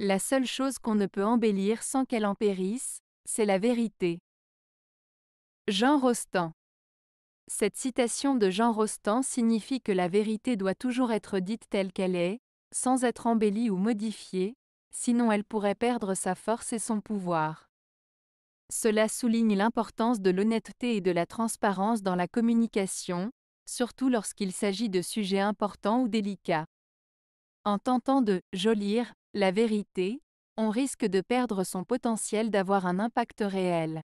La seule chose qu'on ne peut embellir sans qu'elle en périsse, c'est la vérité. Jean Rostand Cette citation de Jean Rostand signifie que la vérité doit toujours être dite telle qu'elle est, sans être embellie ou modifiée, sinon elle pourrait perdre sa force et son pouvoir. Cela souligne l'importance de l'honnêteté et de la transparence dans la communication, surtout lorsqu'il s'agit de sujets importants ou délicats. En tentant de jolir la vérité, on risque de perdre son potentiel d'avoir un impact réel.